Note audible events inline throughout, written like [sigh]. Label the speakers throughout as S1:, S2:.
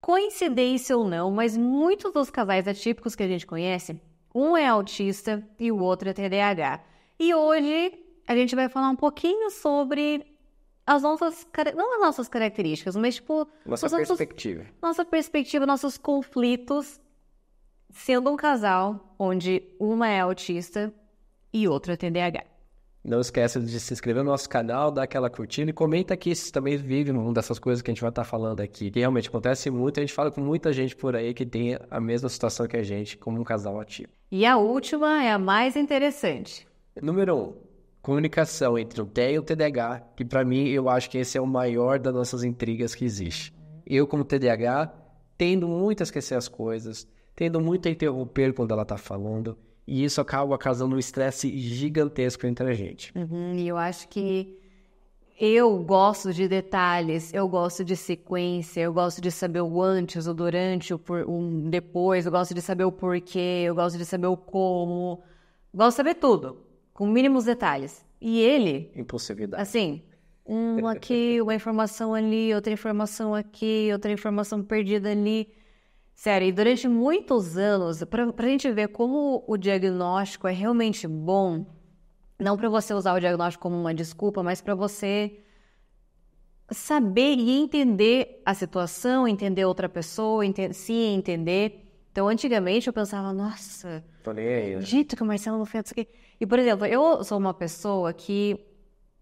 S1: Coincidência ou não, mas muitos dos casais atípicos que a gente conhece, um é autista e o outro é TDAH. E hoje a gente vai falar um pouquinho sobre as nossas, não as nossas características, mas tipo... Nossa perspectiva. Nossos, nossa perspectiva, nossos conflitos, sendo um casal onde uma é autista e outra é TDAH.
S2: Não esqueça de se inscrever no nosso canal, dar aquela curtida e comenta aqui se também vive uma dessas coisas que a gente vai estar tá falando aqui. Que realmente acontece muito, a gente fala com muita gente por aí que tem a mesma situação que a gente, como um casal ativo.
S1: E a última é a mais interessante.
S2: Número 1. Um, comunicação entre o TEA e o TDAH, que para mim eu acho que esse é o maior das nossas intrigas que existe. Eu, como TDAH, tendo muito a esquecer as coisas, tendo muito a interromper quando ela está falando, e isso acaba causando um estresse gigantesco entre a gente.
S1: Uhum, e eu acho que eu gosto de detalhes, eu gosto de sequência, eu gosto de saber o antes, o durante, o, por, o depois, eu gosto de saber o porquê, eu gosto de saber o como, gosto de saber tudo, com mínimos detalhes. E ele...
S2: Impulsividade.
S1: Assim, um [laughs] aqui, uma informação ali, outra informação aqui, outra informação perdida ali Sério, e durante muitos anos, para a gente ver como o diagnóstico é realmente bom, não para você usar o diagnóstico como uma desculpa, mas para você saber e entender a situação, entender outra pessoa, sim, se entender. Então, antigamente eu pensava, nossa, Tô nem aí, né? dito que o Marcelo não fez isso aqui. E, por exemplo, eu sou uma pessoa que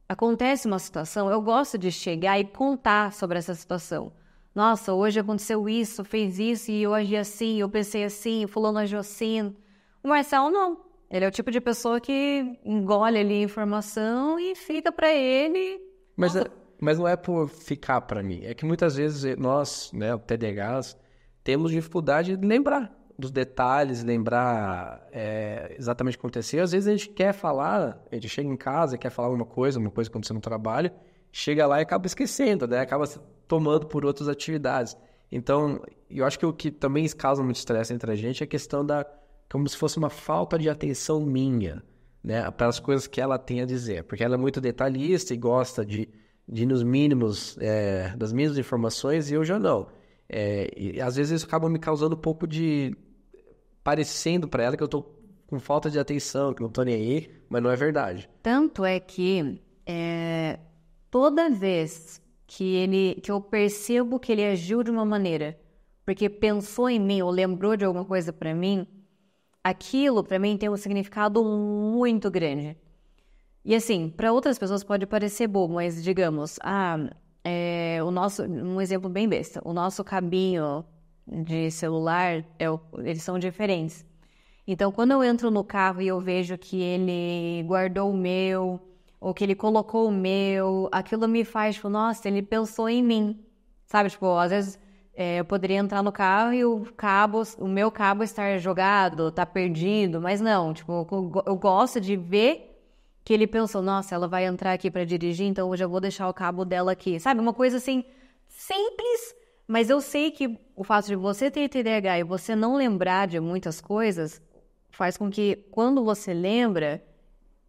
S1: acontece uma situação, eu gosto de chegar e contar sobre essa situação. Nossa, hoje aconteceu isso, fez isso e hoje é assim, eu pensei assim, fulano agiu assim. O Marcel não. Ele é o tipo de pessoa que engole ali a informação e fica para ele.
S2: Mas, é, mas não é por ficar para mim. É que muitas vezes nós, né, TDAHs, temos dificuldade de lembrar dos detalhes, lembrar é, exatamente o que aconteceu. Às vezes a gente quer falar, a gente chega em casa, quer falar alguma coisa, alguma coisa aconteceu no trabalho, chega lá e acaba esquecendo, né? Acaba tomando por outras atividades. Então, eu acho que o que também causa muito estresse entre a gente é a questão da como se fosse uma falta de atenção minha, né, para as coisas que ela tem a dizer, porque ela é muito detalhista e gosta de, de ir nos mínimos é, das mínimas informações e eu já não. É, e às vezes isso acaba me causando um pouco de parecendo para ela que eu estou com falta de atenção, que não estou nem aí, mas não é verdade.
S1: Tanto é que é, toda vez que ele que eu percebo que ele agiu de uma maneira, porque pensou em mim ou lembrou de alguma coisa para mim, aquilo para mim tem um significado muito grande. E assim, para outras pessoas pode parecer bobo, mas digamos, ah, é, o nosso um exemplo bem besta, o nosso cabinho de celular é eles são diferentes. Então, quando eu entro no carro e eu vejo que ele guardou o meu, ou que ele colocou o meu, aquilo me faz, tipo, nossa, ele pensou em mim. Sabe, tipo, às vezes é, eu poderia entrar no carro e o cabo, o meu cabo estar jogado, tá perdido, mas não, tipo, eu gosto de ver que ele pensou, nossa, ela vai entrar aqui para dirigir, então hoje eu vou deixar o cabo dela aqui. Sabe, uma coisa assim, simples, mas eu sei que o fato de você ter TDAH e você não lembrar de muitas coisas faz com que quando você lembra,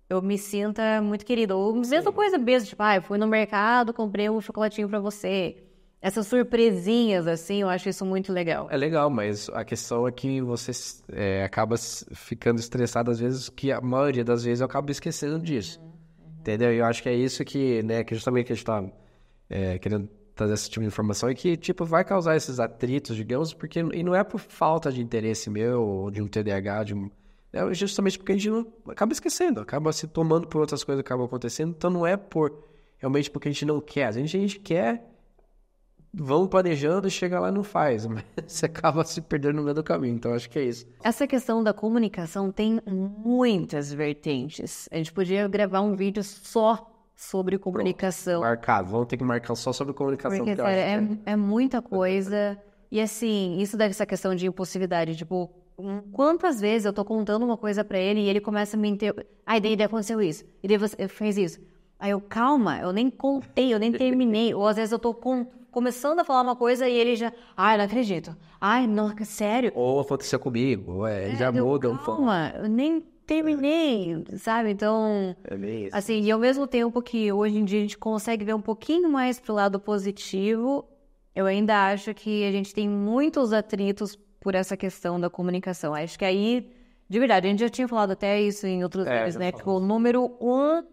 S1: eu me sinta muito querida. Ou mesma coisa mesmo, tipo, ah, eu fui no mercado, comprei um chocolatinho para você. Essas surpresinhas, assim, eu acho isso muito legal.
S2: É legal, mas a questão é que você é, acaba ficando estressado às vezes, que a maioria das vezes eu acabo esquecendo disso. Uhum. uhum. Entendeu? E eu acho que é isso que, né, que justamente a gente tá é, querendo trazer esse tipo de informação e que, tipo, vai causar esses atritos, digamos, porque... E não é por falta de interesse meu, ou de um TDAH, de um é justamente porque a gente não, acaba esquecendo, acaba se tomando por outras coisas que acabam acontecendo. Então não é por realmente porque a gente não quer. A gente, a gente quer, vão planejando, e chega lá e não faz. [laughs] Mas você acaba se perdendo no meio do caminho. Então acho que é isso.
S1: Essa questão da comunicação tem muitas vertentes. A gente podia gravar um vídeo só sobre comunicação.
S2: Pronto, marcado, vamos ter que marcar só sobre comunicação. Porque, sério,
S1: é, é, é muita coisa. e assim, isso deve ser questão de impossibilidade, Tipo, quantas vezes eu tô contando uma coisa para ele e ele começa a me inter... Ai, daí, daí aconteceu isso, e daí você eh, fez isso. Aí eu, calma, eu nem contei, eu nem terminei. Ou às vezes eu tô com... começando a falar uma coisa e ele já, ai, não acredito. Ai, não,
S2: sério. Ou aconteceu comigo, ué, é, já é, muda um Calma,
S1: eu nem terminei, sabe? Então, é assim, e ao mesmo tempo que hoje em dia a gente consegue ver um pouquinho mais pro lado positivo, eu ainda acho que a gente tem muitos atritos por essa questão da comunicação. Acho que aí, de verdade, a gente já tinha falado até isso em outros é, vídeos, né? Tipo, o número um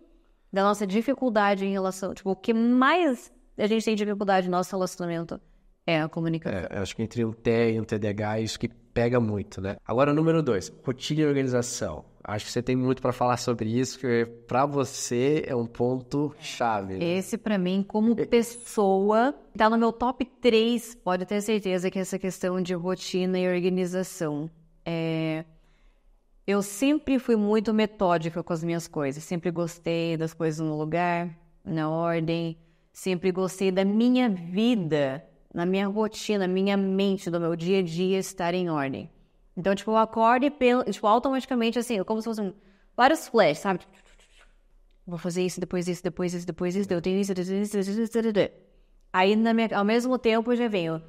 S1: da nossa dificuldade em relação. Tipo, o que mais a gente tem dificuldade no nosso relacionamento é a comunicação.
S2: É, acho que entre o T e o TDAH é isso que pega muito, né? Agora, número dois, rotina e organização. Acho que você tem muito para falar sobre isso, que para você é um ponto chave. Né?
S1: Esse para mim, como pessoa, tá no meu top 3, pode ter certeza que essa questão de rotina e organização. É... Eu sempre fui muito metódica com as minhas coisas, sempre gostei das coisas no lugar, na ordem, sempre gostei da minha vida, na minha rotina, minha mente, do meu dia a dia estar em ordem. Então, tipo, eu acordo e penso, tipo, automaticamente, assim, como se fossem um, vários flashes, sabe? Vou fazer isso, depois isso, depois isso, depois isso, eu tenho isso, isso, isso, isso, isso, isso. Aí, na minha, ao mesmo tempo, eu já venho.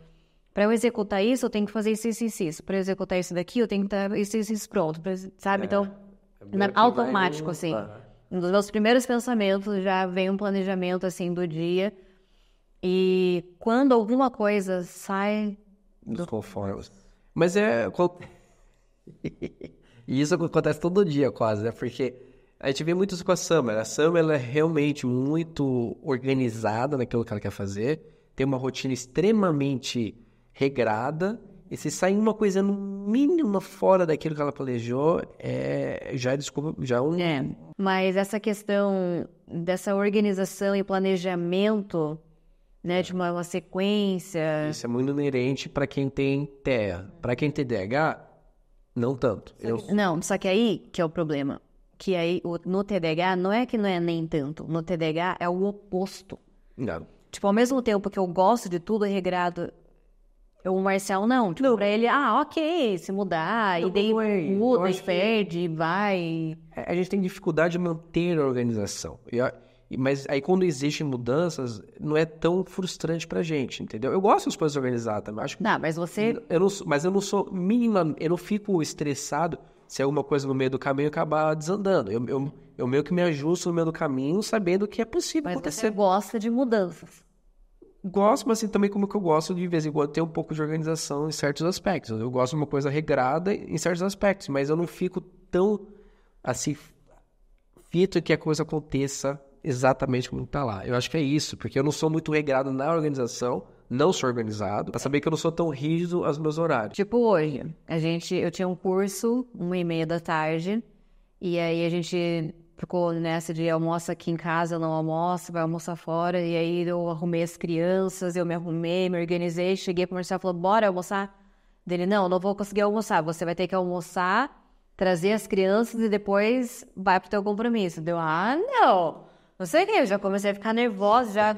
S1: Para eu executar isso, eu tenho que fazer isso, isso, isso. isso. Para executar isso daqui, eu tenho que estar isso, isso, isso pronto, sabe? É, então, é automático, assim. Nos meus primeiros pensamentos já vem um planejamento, assim, do dia. E quando alguma coisa sai...
S2: Dos do... conformes. Mas é... Qual... [laughs] e isso acontece todo dia quase, né? Porque a gente vê muito isso com a Summer. A Summer ela é realmente muito organizada naquilo que ela quer fazer, tem uma rotina extremamente regrada. E se sair uma coisa no mínimo fora daquilo que ela planejou, é, já é desculpa, já é um. É,
S1: mas essa questão dessa organização e planejamento, né, de uma, uma sequência.
S2: Isso é muito inerente para quem tem TEA. Para quem tem DH, não tanto. Eu...
S1: Não, só que aí que é o problema. Que aí no TDAH não é que não é nem tanto. No TDAH é o oposto. Não. Tipo, ao mesmo tempo que eu gosto de tudo regrado, o Marcel não. Tipo, não. pra ele, ah, ok, se mudar, e daí é. muda, e perde, que...
S2: vai. É, a gente tem dificuldade de manter a organização. E a mas aí quando existem mudanças, não é tão frustrante pra gente, entendeu? Eu gosto das coisas organizadas, mas acho que. Não, mas você. Eu não, mas eu não sou mínima, eu não fico estressado se alguma coisa no meio do caminho acabar desandando. Eu, eu, eu meio que me ajusto no meio do caminho sabendo que é possível mas acontecer. Você gosta de mudanças. Gosto, mas assim, também como que eu gosto de, de vez em quando ter um pouco de organização em certos aspectos. Eu gosto de uma coisa regrada em certos aspectos, mas eu não fico tão assim fito que a coisa aconteça exatamente como está lá. Eu acho que é isso, porque eu não sou muito regrado na organização, não sou organizado, para saber que eu não sou tão rígido aos meus horários. Tipo hoje,
S1: a gente, eu tinha um curso, uma e meia da tarde, e aí a gente ficou nessa de almoça aqui em casa, não almoça, vai almoçar fora, e aí eu arrumei as crianças, eu me arrumei, me organizei, cheguei pro Marcelo e falou, bora almoçar? Dele, não, não vou conseguir almoçar, você vai ter que almoçar, trazer as crianças e depois vai pro teu compromisso. Deu, ah, não! não sei o que, eu já comecei a ficar nervosa, já.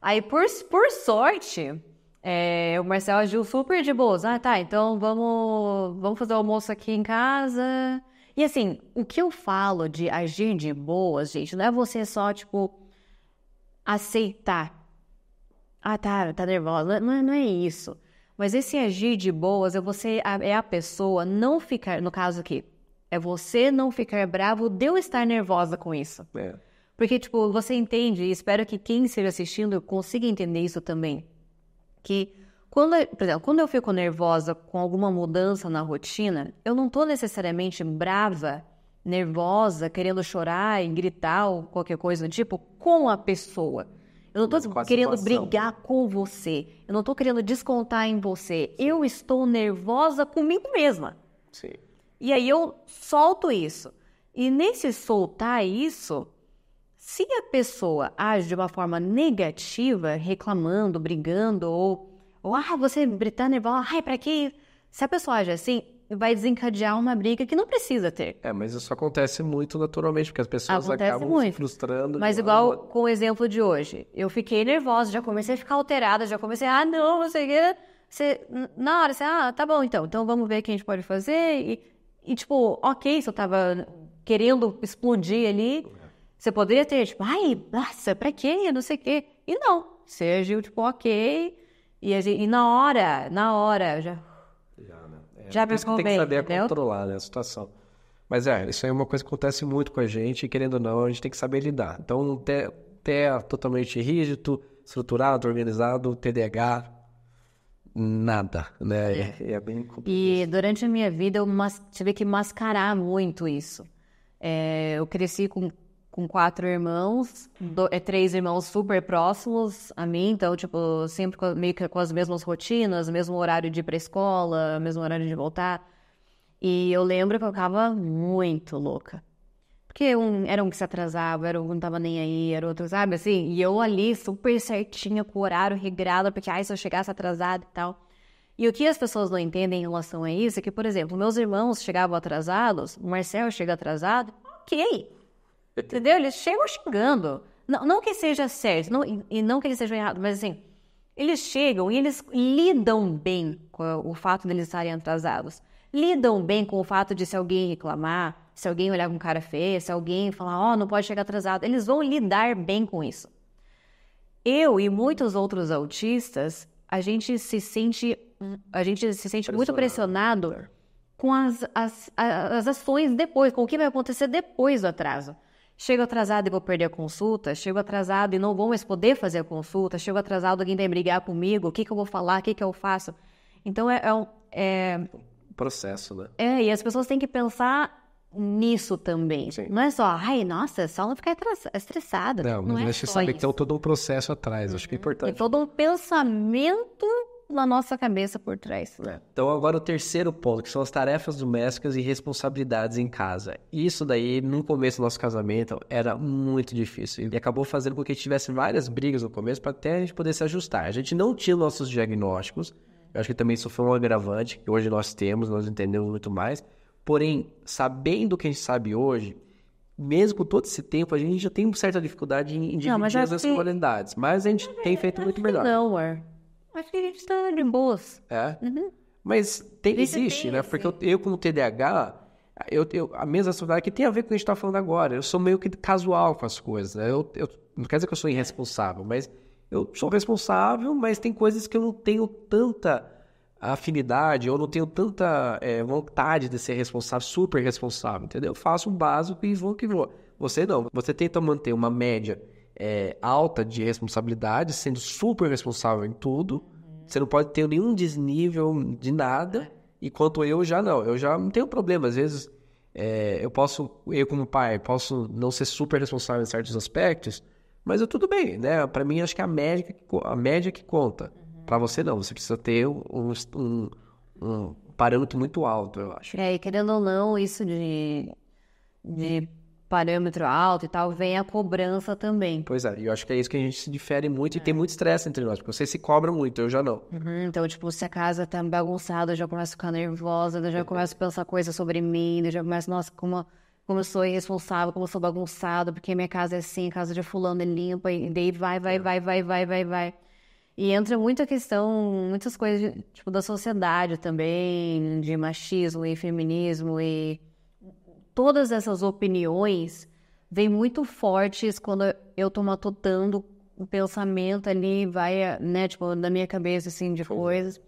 S1: Aí, por, por sorte, é, o Marcel agiu super de boas. Ah, tá, então vamos, vamos fazer o almoço aqui em casa. E assim, o que eu falo de agir de boas, gente, não é você só, tipo, aceitar. Ah, tá, tá nervosa. Não, não é, é isso. Mas esse agir de boas é você, é a pessoa não ficar, no caso aqui, é você não ficar bravo de eu estar nervosa com isso. É. Porque, tipo, você entende, e espero que quem esteja assistindo consiga entender isso também. Que quando, por exemplo, quando eu fico nervosa com alguma mudança na rotina, eu não tô necessariamente brava, nervosa, querendo chorar e gritar ou qualquer coisa do tipo com a pessoa. Eu não estou querendo brigar com você. Eu não estou querendo descontar em você. Eu estou nervosa comigo mesma. Sim. E aí eu solto isso. E nesse soltar isso, se a pessoa age de uma forma negativa, reclamando, brigando, ou, ou ah, você tá nervosa, ai, pra quê? Se a pessoa age assim, vai desencadear uma briga que não precisa ter.
S2: É, mas isso acontece muito naturalmente, porque as pessoas acontece acabam muito. se frustrando. Mas igual
S1: uma... com o exemplo de hoje. Eu fiquei nervosa, já comecei a ficar alterada, já comecei, ah, não, não sei o quê. Você, na hora, você, ah, tá bom, então. Então vamos ver o que a gente pode fazer. E, e tipo, ok, se eu tava querendo explodir ali... Você poderia ter, tipo, ai, nossa, pra quê? Não sei o quê. E não. Você agiu, tipo, ok. E, e na hora, na hora, já.
S2: Já, né? É, já por isso que tem que saber entendeu? controlar né, a situação. Mas é, isso aí é uma coisa que acontece muito com a gente, e querendo ou não, a gente tem que saber lidar. Então, ter, ter totalmente rígido, estruturado, organizado, TDAH, nada, né? É. é, é bem complicado.
S1: E durante a minha vida eu mas, tive que mascarar muito isso. É, eu cresci com com quatro irmãos, do, é, três irmãos super próximos a mim, então, tipo, sempre com, meio que com as mesmas rotinas, mesmo horário de ir pra escola, mesmo horário de voltar. E eu lembro que eu ficava muito louca. Porque um, era um que se atrasava, era um que não tava nem aí, era outro, sabe, assim? E eu ali, super certinha, com o horário regrado, porque, ai, se eu chegasse atrasada e tal... E o que as pessoas não entendem em relação a isso é que, por exemplo, meus irmãos chegavam atrasados, o Marcel chega atrasado, ok, Entendeu? Eles chegam xingando. Não, não que seja certo, não, e, e não que eles sejam errados, mas assim, eles chegam e eles lidam bem com o fato de estarem atrasados. Lidam bem com o fato de se alguém reclamar, se alguém olhar com cara feia, se alguém falar, ó, oh, não pode chegar atrasado. Eles vão lidar bem com isso. Eu e muitos outros autistas, a gente se sente, a gente se sente muito pressionado com as, as, as ações depois, com o que vai acontecer depois do atraso. Chego atrasado e vou perder a consulta, chego atrasado e não vou mais poder fazer a consulta, chego atrasado, e alguém vai brigar comigo, o que, que eu vou falar, o que, que eu faço. Então é, é um. É...
S2: Processo, né?
S1: É, e as pessoas têm que pensar nisso também. Sim. Não é só, ai, nossa, só não ficar estressada.
S2: Não, não mas é só isso. que tem todo um processo atrás, acho que é uhum. importante. Tem todo
S1: um pensamento na nossa cabeça por trás.
S2: É. Então, agora o terceiro ponto, que são as tarefas domésticas e responsabilidades em casa. Isso daí, no começo do nosso casamento, era muito difícil. E acabou fazendo com que tivesse várias brigas no começo para até a gente poder se ajustar. A gente não tinha nossos diagnósticos. Eu acho que também isso foi um agravante que hoje nós temos, nós entendemos muito mais. Porém, sabendo o que a gente sabe hoje, mesmo com todo esse tempo, a gente já tem certa dificuldade em dividir não, é as que... qualidades. Mas a gente é tem feito é muito melhor. Não, amor.
S1: Acho que a gente está de boas. É? Uhum.
S2: Mas tem, existe, tem, né? Porque eu, eu, como TDAH, eu, eu, a mesma sociedade que tem a ver com o que a gente está falando agora. Eu sou meio que casual com as coisas, né? Eu, eu, não quer dizer que eu sou irresponsável, mas eu sou responsável, mas tem coisas que eu não tenho tanta afinidade, eu não tenho tanta é, vontade de ser responsável, super responsável, entendeu? Eu faço um básico e vou que vou. Você não. Você tenta manter uma média é, alta de responsabilidade, sendo super responsável em tudo. Você não pode ter nenhum desnível de nada. É. Enquanto eu já não, eu já não tenho problema. Às vezes é, eu posso, eu como pai, posso não ser super responsável em certos aspectos, mas eu tudo bem, né? Para mim acho que a média que, a média que conta. Uhum. Para você não, você precisa ter um, um, um parâmetro muito alto, eu acho.
S1: É, e querendo ou não, isso de, de parâmetro alto e tal, vem a cobrança também.
S2: Pois é, e eu acho que é isso que a gente se difere muito é. e tem muito estresse entre nós, porque você se cobra muito, eu já não.
S1: Uhum, então, tipo, se a casa tá bagunçada, eu já começo a ficar nervosa, eu já começo a pensar coisas sobre mim, eu já começo, nossa, como, como eu sou irresponsável, como eu sou bagunçado, porque minha casa é assim, a casa de fulano é limpa, e daí vai, vai, é. vai, vai, vai, vai, vai. E entra muita questão, muitas coisas, tipo, da sociedade também, de machismo e feminismo e todas essas opiniões vêm muito fortes quando eu tô matutando o pensamento ali, vai, né, tipo, na minha cabeça, assim, de é. coisas.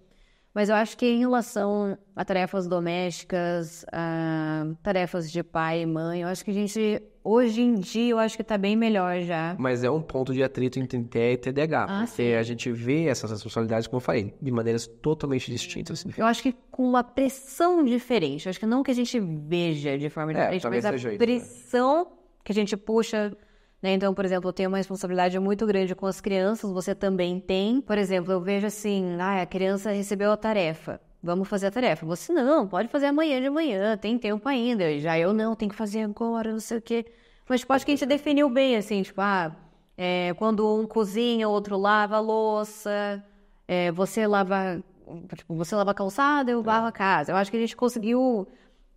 S1: Mas eu acho que em relação a tarefas domésticas, a tarefas de pai e mãe, eu acho que a gente, hoje em dia, eu acho que tá bem melhor já.
S2: Mas é um ponto de atrito entre TE e TDAH. Ah, porque sim. a gente vê essas responsabilidades, como eu falei, de maneiras totalmente distintas. Assim.
S1: Eu acho que com uma pressão diferente. Eu acho que não que a gente veja de forma é, diferente, é, mas a né? pressão né? que a gente puxa né? Então, por exemplo, eu tenho uma responsabilidade muito grande com as crianças, você também tem. Por exemplo, eu vejo assim, ah, a criança recebeu a tarefa. Vamos fazer a tarefa. Você não, pode fazer amanhã de manhã, tem tempo ainda. Já eu não, tenho que fazer agora, não sei o quê. Mas tipo, acho que a gente definiu bem, assim, tipo, ah, é, quando um cozinha, o outro lava a louça, é, você lava, tipo, você lava a calçada, eu barro a é. casa. Eu acho que a gente conseguiu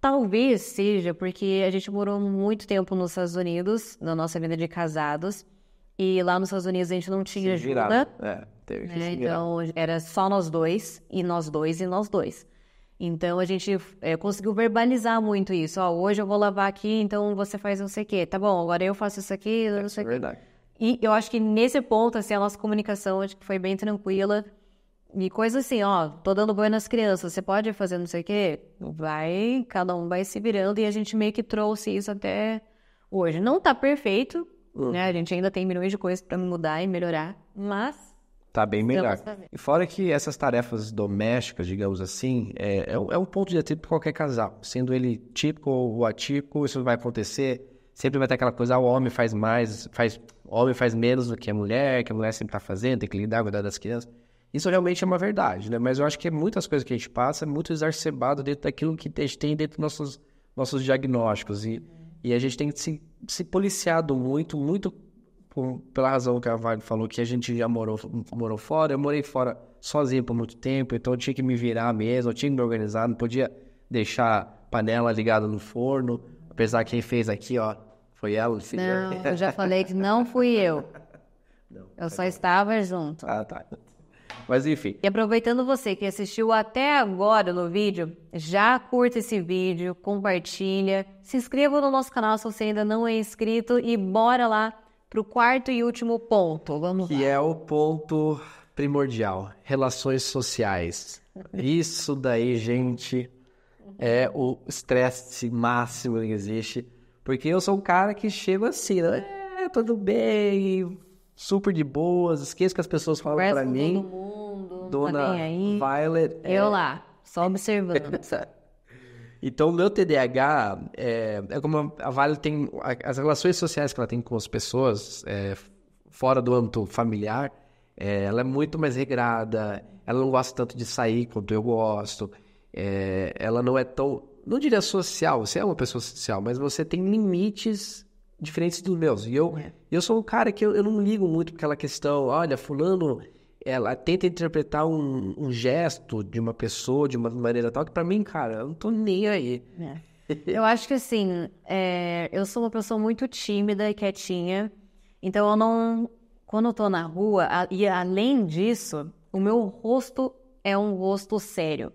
S1: Talvez seja porque a gente morou muito tempo nos Estados Unidos, na nossa vida de casados, e lá nos Estados Unidos a gente não tinha se girada. É, teve que né? Então era só nós dois, e nós dois, e nós dois. Então a gente é, conseguiu verbalizar muito isso. Ó, hoje eu vou lavar aqui, então você faz não sei o quê. Tá bom, agora eu faço isso aqui, não é, sei o é quê. Verdade. E eu acho que nesse ponto, assim, a nossa comunicação acho que foi bem tranquila. E coisa assim, ó, tô dando boi nas crianças, você pode fazer não sei o quê? Vai, cada um vai se virando e a gente meio que trouxe isso até hoje. Não tá perfeito, uhum. né? A gente ainda tem milhões de coisas para mudar e melhorar, mas
S2: tá bem melhor. E fora que essas tarefas domésticas, digamos assim, é, é, um é ponto de atrito para qualquer casal. Sendo ele típico ou atípico, isso vai acontecer. Sempre vai ter aquela coisa, ah, o homem faz mais, faz, o homem faz menos do que a mulher, que a mulher sempre tá fazendo, tem que lidar, cuidar das crianças. Isso realmente é uma verdade, né? Mas eu acho que é muitas coisas que a gente passa é muito exacerbado dentro daquilo que a gente tem dentro dos nossos, nossos diagnósticos. E, e a gente tem se, se policiado muito, muito por, pela razão que a Vale falou, que a gente já morou, morou fora. Eu morei fora sozinho por muito tempo, então eu tinha que me virar mesmo, eu tinha que me organizar, não podia deixar panela ligada no forno. Apesar que quem fez aqui, ó, foi ela, filho. Não, eu já
S1: falei que não fui eu. [laughs] Não, eu tá só não. estava junto. Ah, tá. Mas enfim. E aproveitando você que assistiu até agora no vídeo, já curta esse vídeo, compartilha, se inscreva no nosso canal se você ainda não é inscrito e bora lá pro quarto e último ponto. Vamos
S2: que lá. Que é o ponto primordial, relações sociais. Isso daí, gente, é o estresse máximo que existe. Porque eu sou um cara que chega assim, né? É, tudo bem, super de boas, esqueço que as pessoas falam Conversa pra mim. Todo mundo, tá Dona aí. Violet. É eu é... lá, só observando. [laughs] então, o meu TDAH é, é como a Violet tem. As relações sociais que ela tem com as pessoas é, fora do âmbito familiar, é, ela é muito mais regrada, ela não gosta tanto de sair quanto eu gosto, é, ela não é tão. Não diria social, você é uma pessoa social, mas você tem limites diferentes dos meus. E eu, é. eu sou um cara que eu, eu não ligo muito para aquela questão, olha, fulano, ela tenta interpretar um, um, gesto de uma pessoa de uma maneira tal, que para mim, cara, eu não tô nem aí. É. Eu
S1: acho que assim, é, eu sou uma pessoa muito tímida e quietinha, então eu não. Quando eu tô na rua, a, e além disso, o meu rosto é um rosto sério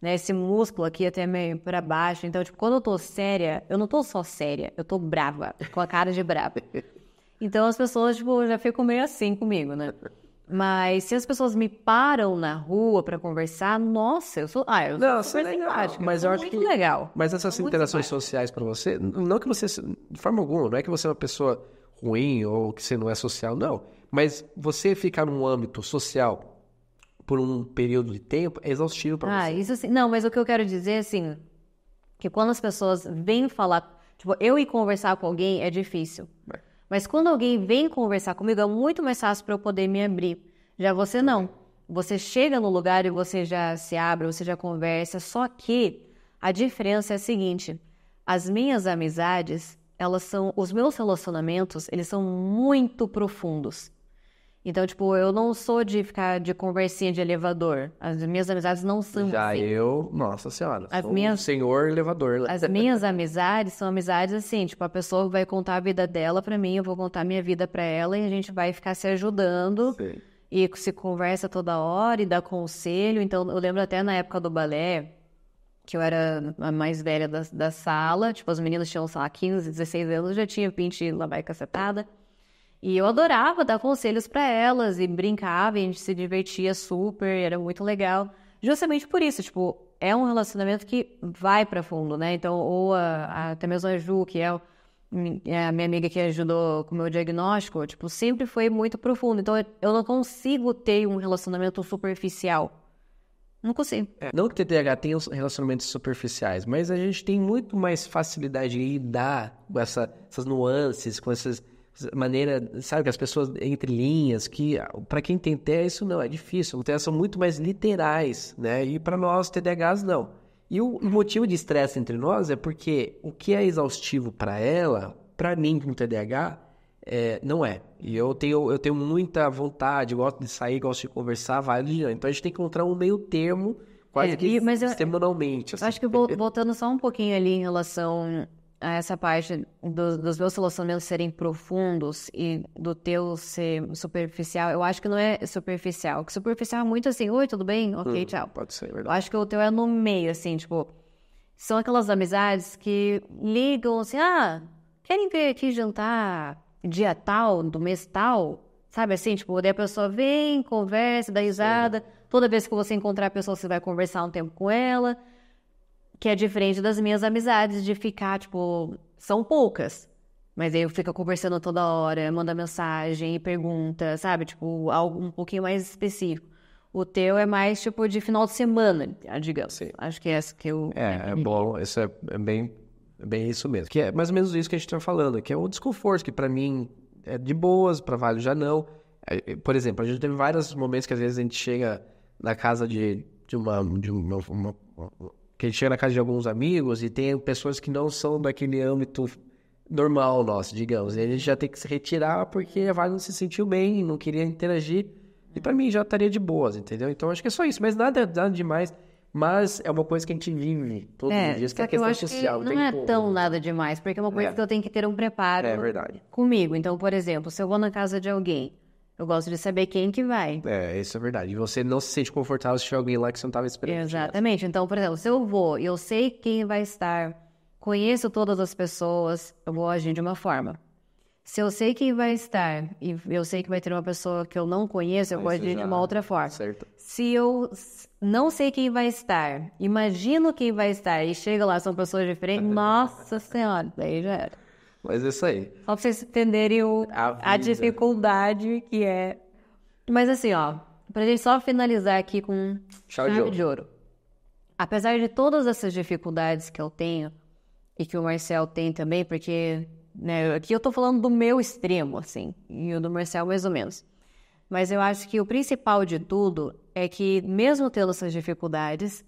S1: né? Esse músculo aqui até meio para baixo. Então, tipo, quando eu tô séria, eu não tô só séria, eu tô brava, com a cara de brava. Então as pessoas, tipo, já ficam meio assim comigo, né? Mas se as pessoas me param na rua para conversar, nossa, eu sou.
S2: Ah, eu não, sou é legal, Mas é eu acho muito que, legal. Mas essas é muito interações sociais para você, não que você. De forma alguma, não é que você é uma pessoa ruim ou que você não é social, não. Mas você ficar num âmbito social por um período de tempo é exaustivo para ah, você. Ah,
S1: isso sim. Não, mas o que eu quero dizer, assim, que quando as pessoas vêm falar, tipo, eu ir conversar com alguém é difícil. É. Mas quando alguém vem conversar comigo, é muito mais fácil para eu poder me abrir. Já você não. Você chega no lugar e você já se abre, você já conversa. Só que a diferença é a seguinte: as minhas amizades, elas são, os meus relacionamentos, eles são muito profundos. Então, tipo, eu não sou de ficar de conversinha de elevador. As minhas amizades não são Já
S2: assim. eu, nossa senhora, as sou minhas, um senhor elevador. Né? As
S1: minhas amizades são amizades assim, tipo, a pessoa vai contar a vida dela pra mim, eu vou contar a minha vida pra ela e a gente vai ficar se ajudando. Sim. E se conversa toda hora e dá conselho. Então, eu lembro até na época do balé, que eu era a mais velha da, da sala. Tipo, as meninas tinham, sei lá, 15, 16 anos, já tinha 20 lá vai cacetada. E eu adorava dar conselhos para elas e brincava, e a gente se divertia super, era muito legal. Justamente por isso, tipo, é um relacionamento que vai para fundo, né? Então, ou a, a, até mesmo a Ju, que é, o, é, a minha amiga que ajudou com o meu diagnóstico, tipo, sempre foi muito profundo. Então, eu, não consigo ter um relacionamento superficial. Não consigo.
S2: É, não que TTH tenha relacionamentos superficiais, mas a gente tem muito mais facilidade em lidar com essa, essas nuances, com essas maneira, sabe, que as pessoas entre linhas, que para quem tem TEA isso não é difícil, TEA são muito mais literais, né? E para nós TDAHs não. E o motivo de estresse entre nós é porque o que é exaustivo para ela, para mim com TDAH, é, não é. E eu tenho, eu tenho muita vontade, gosto de sair, gosto de conversar, vai adiante. Então a gente tem que encontrar um meio termo, quase é, que semanalmente. Assim. Acho
S1: que voltando só um pouquinho ali em relação a essa parte do, dos meus relacionamentos serem profundos e do teu ser superficial, eu acho que não é superficial. Que superficial é muito assim, oi, tudo bem? Ok, hum, tchau. Pode ser, é verdade. Eu acho que o teu é no meio, assim, tipo. São aquelas amizades que ligam assim, ah, querem vir aqui jantar dia tal, do mês tal? Sabe assim, tipo, daí a pessoa vem, conversa, dá risada. Sim. Toda vez que você encontrar a pessoa, você vai conversar um tempo com ela. Que é diferente das minhas amizades de ficar, tipo, são poucas. Mas aí eu fico conversando toda hora, manda mensagem, pergunta, sabe? Tipo, algo um pouquinho mais específico. O teu é mais, tipo, de final de semana, digamos.
S2: Sim. Acho que é essa que eu... É, é, é bom, isso é, é, bem, bem isso mesmo. Que é mais ou menos isso que a gente tá falando, que é o desconforto, que para mim é de boas, para vários já não. É, por exemplo, a gente teve vários momentos que às vezes a gente chega na casa de, de, uma, de uma, uma, uma que a gente chega na casa de alguns amigos e tem pessoas que não são daquele âmbito normal nosso, digamos. E a gente já tem que se retirar porque a Vale não se sentiu bem, não queria interagir. E para mim já estaria de boas, entendeu? Então acho que é só isso, mas nada, nada demais. Mas é uma coisa que a gente vive todos é, os dias, que é a questão social. Que não é como.
S1: tão nada demais, porque é uma coisa é. que eu tenho que ter um preparo é, verdade. comigo. Então, por exemplo, se eu vou na casa de alguém eu gosto de saber quem que vai.
S2: É, isso é verdade. E você não se sente confortável se tiver alguém lá que você não estava esperando. Tá Exatamente.
S1: Então, por exemplo, se eu vou e eu sei quem vai estar, conheço todas as pessoas, eu vou agir de uma forma. Se eu sei quem vai estar e eu sei que vai ter uma pessoa que eu não conheço, eu vou agir de uma outra forma. Certo. Se eu não sei quem vai estar, imagino quem vai estar e chega lá, são pessoas diferentes, [laughs] nossa senhora, daí já era.
S2: Mas é isso aí. Só
S1: pra vocês entenderem o, a, a dificuldade que é. Mas assim, ó, pra gente só finalizar aqui com chave de ouro. de ouro. Apesar de todas essas dificuldades que eu tenho e que o Marcel tem também, porque né, aqui eu tô falando do meu extremo, assim, e o do Marcel mais ou menos. Mas eu acho que o principal de tudo é que, mesmo tendo essas dificuldades,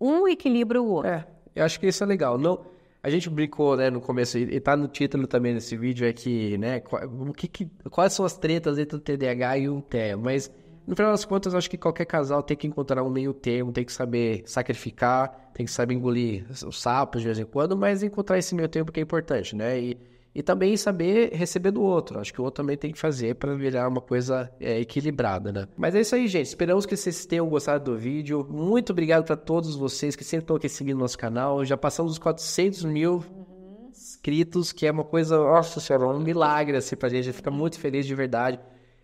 S1: um equilibra o outro. É,
S2: eu acho que isso é legal. Não, a gente brincou, né, no começo, e tá no título também desse vídeo, é que, né, o que, que quais são as tretas entre o TDAH e o TEA, mas no final das contas, acho que qualquer casal tem que encontrar um meio termo, tem que saber sacrificar, tem que saber engolir os sapos de vez em quando, mas encontrar esse meio termo que é importante, né? E e também saber receber do outro. Acho que o outro também tem que fazer para virar uma coisa é, equilibrada, né? Mas é isso aí, gente. Esperamos que vocês tenham gostado do vídeo. Muito obrigado para todos vocês que sempre estão aqui seguindo nosso canal. Já passamos os 400 mil inscritos, que é uma coisa, nossa senhora, um milagre assim pra gente. A gente fica muito feliz de verdade.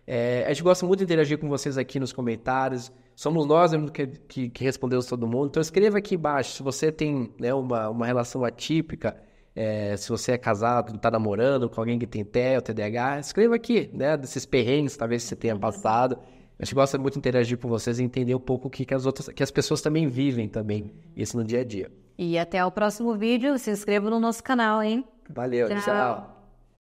S2: É, a gente gosta muito de interagir com vocês aqui nos comentários. Somos nós mesmo que, que, que respondemos todo mundo. Então escreva aqui embaixo se você tem né, uma, uma relação atípica é, se você é casado, está namorando com alguém que tem TEA ou TDAH, escreva aqui, né? Desses perrengues, talvez você tenha passado. A gente gosta muito de interagir com vocês e entender um pouco o que, que as outras, que as pessoas também vivem também, isso no dia a dia.
S1: E até o próximo vídeo, se inscreva no nosso canal, hein?
S2: Valeu, tchau. tchau.